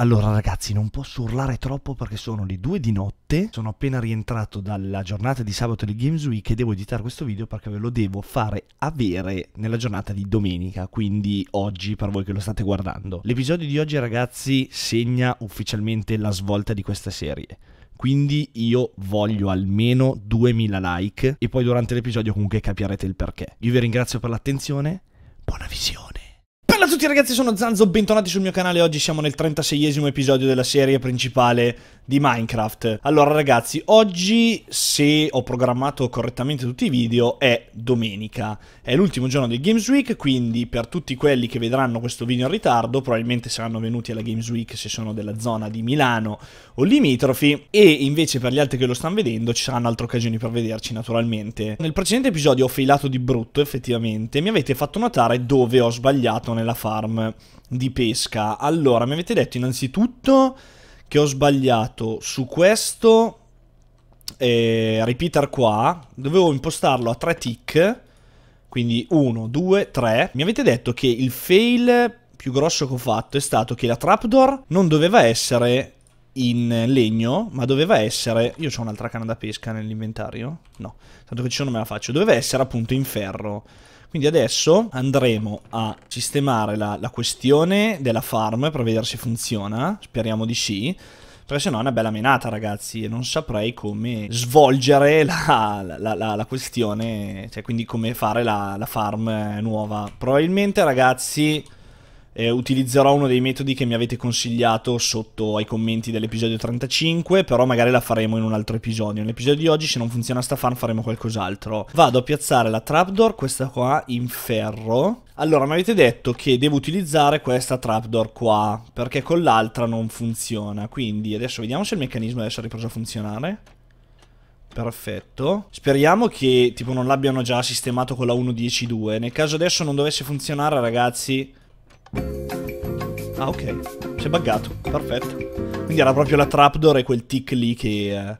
Allora ragazzi non posso urlare troppo perché sono le 2 di notte, sono appena rientrato dalla giornata di sabato di Games Week e devo editare questo video perché ve lo devo fare avere nella giornata di domenica, quindi oggi per voi che lo state guardando. L'episodio di oggi ragazzi segna ufficialmente la svolta di questa serie quindi io voglio almeno 2000 like e poi durante l'episodio comunque capirete il perché. Io vi ringrazio per l'attenzione, buona visione. Ciao a tutti ragazzi, sono Zanzo, bentornati sul mio canale. Oggi siamo nel 36esimo episodio della serie principale di Minecraft. Allora ragazzi, oggi se ho programmato correttamente tutti i video è domenica. È l'ultimo giorno del Games Week, quindi per tutti quelli che vedranno questo video in ritardo, probabilmente saranno venuti alla Games Week se sono della zona di Milano o limitrofi e invece per gli altri che lo stanno vedendo ci saranno altre occasioni per vederci naturalmente. Nel precedente episodio ho failato di brutto effettivamente, mi avete fatto notare dove ho sbagliato nella farm di pesca. Allora, mi avete detto innanzitutto che ho sbagliato su questo eh, repeater qua, dovevo impostarlo a 3 tick, quindi 1, 2, 3. Mi avete detto che il fail più grosso che ho fatto è stato che la trapdoor non doveva essere in legno, ma doveva essere... Io ho un'altra canna da pesca nell'inventario? No, tanto che ci sono me la faccio. Doveva essere appunto in ferro. Quindi adesso andremo a sistemare la, la questione della farm per vedere se funziona. Speriamo di sì. Perché se no è una bella menata, ragazzi. E non saprei come svolgere la, la, la, la questione. Cioè, quindi come fare la farm nuova. Probabilmente, ragazzi eh, utilizzerò uno dei metodi che mi avete consigliato sotto ai commenti dell'episodio 35, però magari la faremo in un altro episodio. Nell'episodio di oggi se non funziona sta fan faremo qualcos'altro. Vado a piazzare la trapdoor, questa qua, in ferro. Allora, mi avete detto che devo utilizzare questa trapdoor qua, perché con l'altra non funziona. Quindi adesso vediamo se il meccanismo adesso ha ripreso a funzionare. Perfetto. Speriamo che tipo non l'abbiano già sistemato con la 1.10.2. Nel caso adesso non dovesse funzionare, ragazzi... Ah, ok. Si è buggato. Perfetto. Quindi era proprio la trapdoor e quel tick lì che, eh,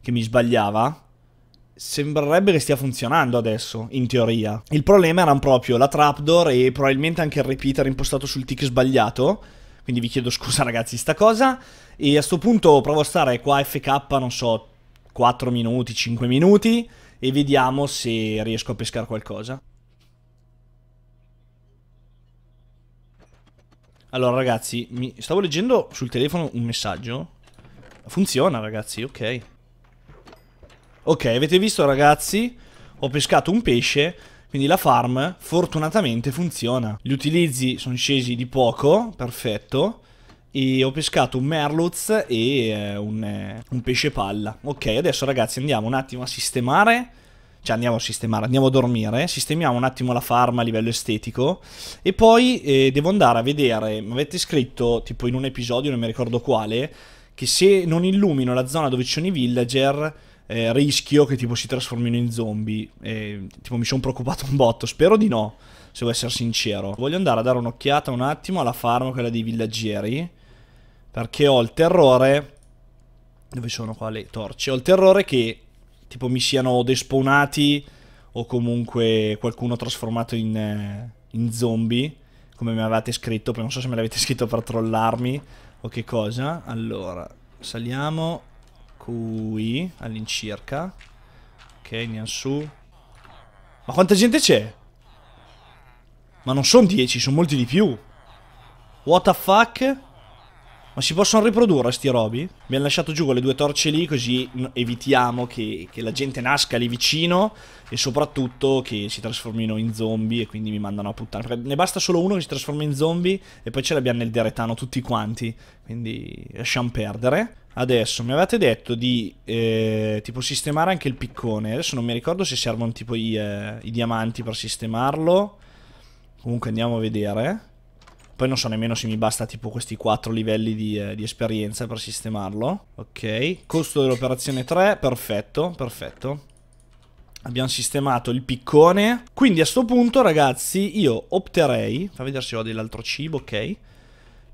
che mi sbagliava. Sembrerebbe che stia funzionando adesso, in teoria. Il problema erano proprio la trapdoor e probabilmente anche il repeater impostato sul tick sbagliato. Quindi vi chiedo scusa ragazzi sta cosa. E a sto punto provo a stare qua FK, non so, 4 minuti, 5 minuti. E vediamo se riesco a pescare qualcosa. Allora ragazzi, mi... stavo leggendo sul telefono un messaggio. Funziona ragazzi, ok. Ok, avete visto ragazzi? Ho pescato un pesce, quindi la farm fortunatamente funziona. Gli utilizzi sono scesi di poco, perfetto. E ho pescato un merluz e eh, un, eh, un pesce palla. Ok, adesso ragazzi andiamo un attimo a sistemare cioè andiamo a sistemare, andiamo a dormire, sistemiamo un attimo la farm a livello estetico e poi eh, devo andare a vedere, mi avete scritto tipo in un episodio, non mi ricordo quale, che se non illumino la zona dove ci sono i villager eh, rischio che tipo si trasformino in zombie, eh, tipo mi sono preoccupato un botto, spero di no, se vuoi essere sincero. Voglio andare a dare un'occhiata un attimo alla farm, quella dei villaggeri, perché ho il terrore... Dove sono qua le torce? Ho il terrore che tipo mi siano despawnati o comunque qualcuno trasformato in, eh, in zombie, come mi avevate scritto, non so se me l'avete scritto per trollarmi o che cosa. Allora, saliamo qui all'incirca. Ok, andiamo su. Ma quanta gente c'è? Ma non sono 10, sono molti di più. What the fuck? Ma si possono riprodurre sti robi? Mi hanno lasciato giù con le due torce lì così evitiamo che, che, la gente nasca lì vicino e soprattutto che si trasformino in zombie e quindi mi mandano a puttana. Perché ne basta solo uno che si trasforma in zombie e poi ce l'abbiamo nel deretano tutti quanti. Quindi lasciamo perdere. Adesso mi avete detto di eh, tipo sistemare anche il piccone. Adesso non mi ricordo se servono tipo i, eh, i diamanti per sistemarlo. Comunque andiamo a vedere. Poi non so nemmeno se mi basta tipo questi 4 livelli di, eh, di esperienza per sistemarlo. Ok, costo dell'operazione 3, perfetto, perfetto. Abbiamo sistemato il piccone. Quindi a questo punto, ragazzi, io opterei... Fa vedere se ho dell'altro cibo, ok.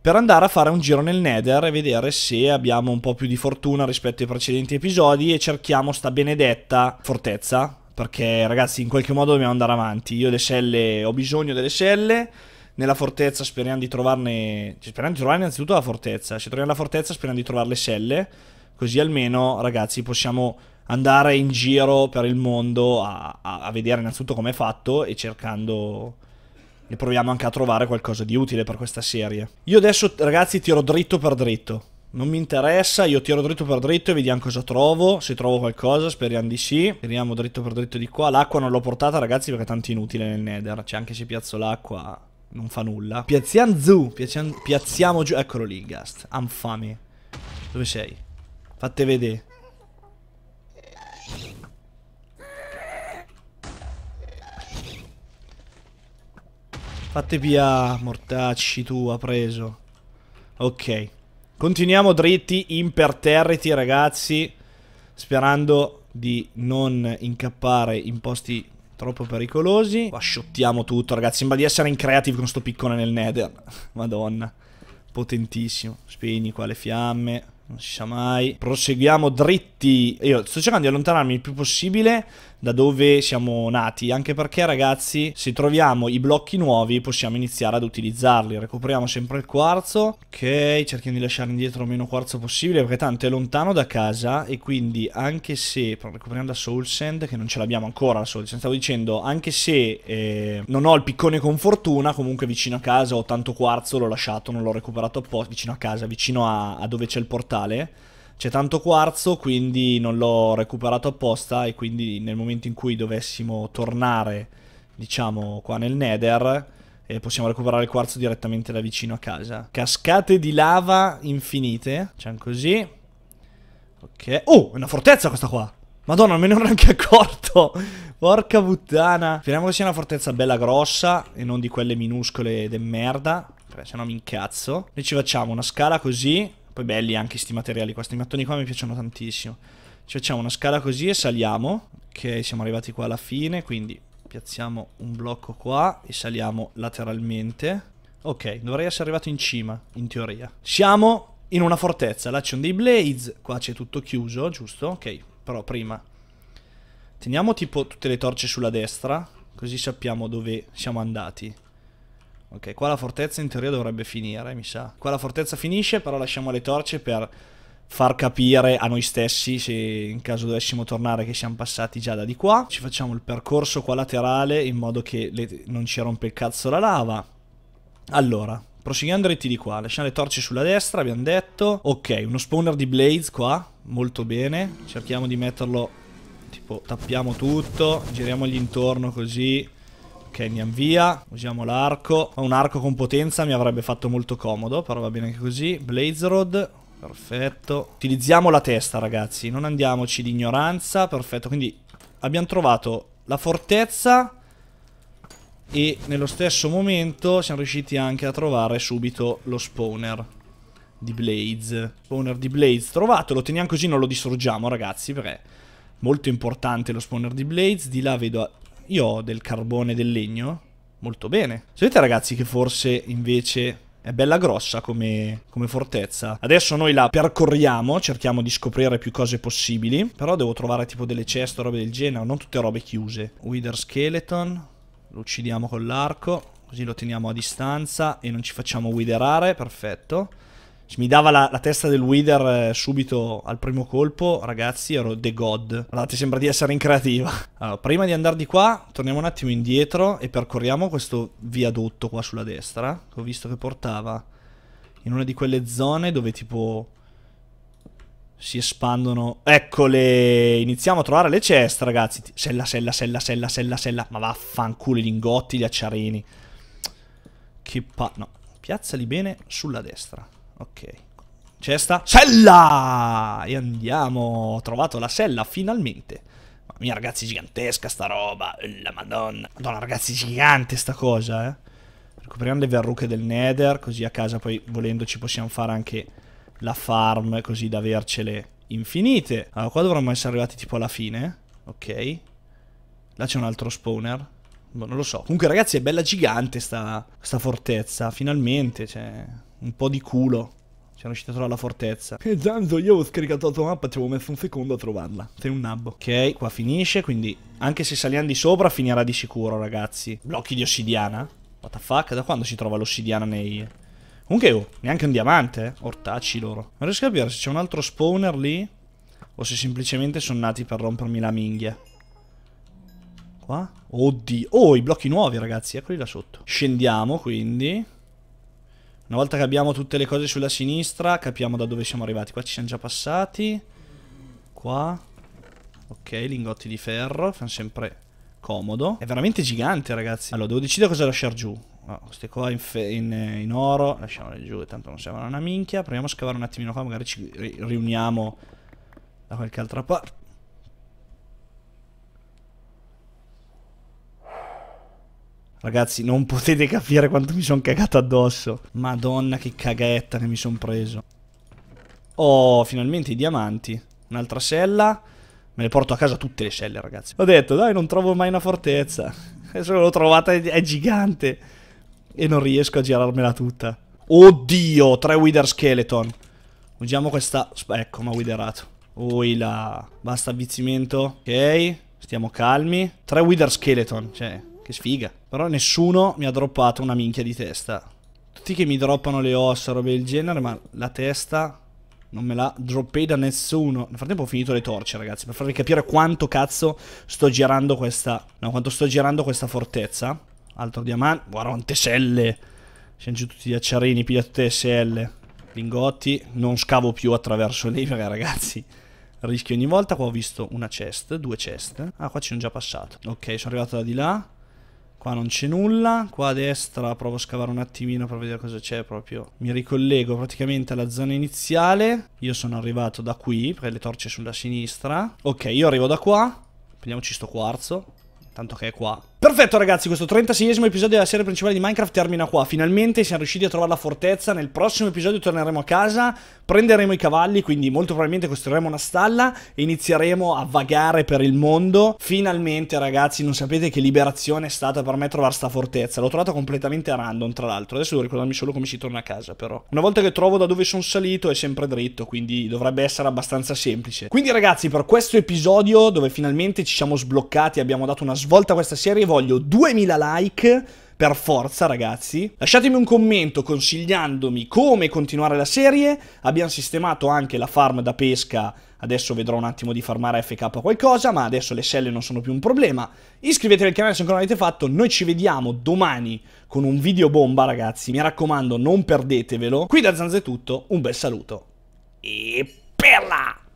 Per andare a fare un giro nel Nether e vedere se abbiamo un po' più di fortuna rispetto ai precedenti episodi e cerchiamo sta benedetta fortezza. Perché, ragazzi, in qualche modo dobbiamo andare avanti. Io le selle... ho bisogno delle selle nella fortezza speriamo di trovarne... Cioè, speriamo di trovare innanzitutto la fortezza. Se troviamo la fortezza speriamo di trovare le selle. Così almeno, ragazzi, possiamo andare in giro per il mondo a, a, a vedere innanzitutto com'è fatto e cercando... E proviamo anche a trovare qualcosa di utile per questa serie. Io adesso, ragazzi, tiro dritto per dritto. Non mi interessa, io tiro dritto per dritto e vediamo cosa trovo. Se trovo qualcosa, speriamo di sì. Tiriamo dritto per dritto di qua. L'acqua non l'ho portata, ragazzi, perché è tanto inutile nel nether. Cioè, anche se piazzo l'acqua non fa nulla. Piazziamo giù. Piazziamo, giù. Eccolo lì, Gast. Anfame. Dove sei? Fate vedere. Fate via, mortacci tu, ha preso. Ok. Continuiamo dritti, imperterriti, ragazzi. Sperando di non incappare in posti Troppo pericolosi. Qua Asciottiamo tutto, ragazzi. Sembra di essere in creative con sto piccone nel nether. Madonna. Potentissimo. Spegni qua le fiamme. Non si sa mai. Proseguiamo dritti. Io sto cercando di allontanarmi il più possibile da dove siamo nati, anche perché ragazzi se troviamo i blocchi nuovi possiamo iniziare ad utilizzarli, recuperiamo sempre il quarzo, ok, cerchiamo di lasciare indietro meno quarzo possibile perché tanto è lontano da casa e quindi anche se, recuperiamo la soul sand che non ce l'abbiamo ancora la soul sand, stavo dicendo anche se eh, non ho il piccone con fortuna comunque vicino a casa ho tanto quarzo, l'ho lasciato, non l'ho recuperato apposta, vicino a casa, vicino a, a dove c'è il portale c'è tanto quarzo, quindi non l'ho recuperato apposta e quindi nel momento in cui dovessimo tornare, diciamo, qua nel Nether, e eh, possiamo recuperare il quarzo direttamente da vicino a casa. Cascate di lava infinite. Facciamo così. Ok. Oh, è una fortezza questa qua. Madonna, non me ne ero neanche accorto. Porca puttana. Speriamo che sia una fortezza bella grossa e non di quelle minuscole de merda. Se no mi incazzo. Noi ci facciamo una scala così. Poi belli anche questi materiali qua, questi mattoni qua mi piacciono tantissimo. Ci facciamo una scala così e saliamo. Ok, siamo arrivati qua alla fine, quindi piazziamo un blocco qua e saliamo lateralmente. Ok, dovrei essere arrivato in cima, in teoria. Siamo in una fortezza, là c'è un dei blaze, qua c'è tutto chiuso, giusto? Ok, però prima teniamo tipo tutte le torce sulla destra, così sappiamo dove siamo andati. Ok, qua la fortezza in teoria dovrebbe finire, mi sa. Qua la fortezza finisce, però lasciamo le torce per far capire a noi stessi, se in caso dovessimo tornare, che siamo passati già da di qua. Ci facciamo il percorso qua laterale in modo che le... non ci rompe il cazzo la lava. Allora, proseguiamo dritti di qua. Lasciamo le torce sulla destra, abbiamo detto. Ok, uno spawner di Blaze qua, molto bene. Cerchiamo di metterlo, tipo, tappiamo tutto, giriamogli intorno così... Ok, andiamo via, usiamo l'arco. Un arco con potenza mi avrebbe fatto molto comodo, però va bene anche così. Rod. perfetto. Utilizziamo la testa, ragazzi, non andiamoci di ignoranza, perfetto. Quindi abbiamo trovato la fortezza e nello stesso momento siamo riusciti anche a trovare subito lo spawner di Blaze. Spawner di Blaze trovato, lo teniamo così, non lo distruggiamo, ragazzi, perché... è Molto importante lo spawner di Blaze Di là vedo io ho del carbone e del legno, molto bene. Sapete ragazzi che forse invece è bella grossa come, come, fortezza. Adesso noi la percorriamo, cerchiamo di scoprire più cose possibili. Però devo trovare tipo delle ceste, robe del genere, non tutte robe chiuse. Wither Skeleton, lo uccidiamo con l'arco, così lo teniamo a distanza e non ci facciamo witherare, perfetto mi dava la, la testa del Wither eh, subito al primo colpo, ragazzi, ero the god. Guardate, sembra di essere in creativa. Allora, prima di andare di qua, torniamo un attimo indietro e percorriamo questo viadotto qua sulla destra. Che ho visto che portava in una di quelle zone dove tipo si espandono. Eccole! Iniziamo a trovare le ceste, ragazzi. Sella, sella, sella, sella, sella, sella. Ma vaffanculo i lingotti, gli acciarini. Che pa... No, piazzali bene sulla destra. Ok. Cesta. Sella! E andiamo. Ho trovato la sella, finalmente. Mamma mia, ragazzi, gigantesca sta roba. La madonna. Madonna, ragazzi, gigante sta cosa, eh. Recuperiamo le verruche del nether, così a casa poi, volendo, ci possiamo fare anche la farm, così da avercele infinite. Allora, qua dovremmo essere arrivati tipo alla fine. Ok. Là c'è un altro spawner. Boh, non lo so. Comunque, ragazzi, è bella gigante sta, sta fortezza, finalmente, cioè un po' di culo. Ci hanno citato dalla fortezza. E Zanzo, io ho scaricato la tua mappa, ci avevo messo un secondo a trovarla. Sei un nabbo. Ok, qua finisce, quindi anche se saliamo di sopra finirà di sicuro, ragazzi. Blocchi di ossidiana? What the fuck? Da quando si trova l'ossidiana nei... Comunque, oh, neanche un diamante, eh? Ortacci loro. Non riesco a capire se c'è un altro spawner lì o se semplicemente sono nati per rompermi la minghia. Qua? Oddio. Oh, i blocchi nuovi, ragazzi. Eccoli là sotto. Scendiamo, quindi. Una volta che abbiamo tutte le cose sulla sinistra, capiamo da dove siamo arrivati. Qua ci siamo già passati. Qua. Ok, lingotti di ferro, fanno sempre comodo. È veramente gigante, ragazzi. Allora, devo decidere cosa lasciare giù. Oh, queste qua in, in, in, oro, lasciamole giù, tanto non servono una minchia. Proviamo a scavare un attimino qua, magari ci riuniamo da qualche altra parte. Ragazzi, non potete capire quanto mi sono cagato addosso. Madonna, che caghetta che mi sono preso. Oh, finalmente i diamanti. Un'altra sella. Me le porto a casa tutte le celle, ragazzi. Ho detto, dai, non trovo mai una fortezza. Adesso l'ho trovata, è gigante. E non riesco a girarmela tutta. Oddio, tre Wither Skeleton. Usiamo questa... Ecco, mi ma widerato. Oila. Basta avvizzimento. Ok. Stiamo calmi. Tre Wither Skeleton. Cioè, che sfiga. Però nessuno mi ha droppato una minchia di testa. Tutti che mi droppano le ossa, robe del genere, ma la testa non me la droppei da nessuno. Nel frattempo ho finito le torce, ragazzi, per farvi capire quanto cazzo sto girando questa... No, quanto sto girando questa fortezza. Altro diamante. Guarda quante selle. Siamo giù tutti gli acciarini, piglia tutte SL. Lingotti. Non scavo più attraverso lì, perché ragazzi... Rischio ogni volta. Qua ho visto una chest, due chest. Ah, qua ci sono già passato. Ok, sono arrivato da di là. Qua non c'è nulla, qua a destra provo a scavare un attimino per vedere cosa c'è proprio. Mi ricollego praticamente alla zona iniziale, io sono arrivato da qui, perché le torce sulla sinistra. Ok, io arrivo da qua, prendiamoci sto quarzo, tanto che è qua. Perfetto ragazzi, questo 36esimo episodio della serie principale di Minecraft termina qua. Finalmente siamo riusciti a trovare la fortezza, nel prossimo episodio torneremo a casa, prenderemo i cavalli, quindi molto probabilmente costruiremo una stalla e inizieremo a vagare per il mondo. Finalmente ragazzi, non sapete che liberazione è stata per me trovare sta fortezza. L'ho trovata completamente random tra l'altro, adesso devo ricordarmi solo come si torna a casa però. Una volta che trovo da dove sono salito è sempre dritto, quindi dovrebbe essere abbastanza semplice. Quindi ragazzi, per questo episodio dove finalmente ci siamo sbloccati, abbiamo dato una svolta a questa serie, voglio 2000 like per forza ragazzi. Lasciatemi un commento consigliandomi come continuare la serie, abbiamo sistemato anche la farm da pesca, adesso vedrò un attimo di farmare FK qualcosa, ma adesso le selle non sono più un problema. Iscrivetevi al canale se ancora non l'avete fatto, noi ci vediamo domani con un video bomba ragazzi, mi raccomando non perdetevelo. Qui da Zanz è tutto, un bel saluto e perla!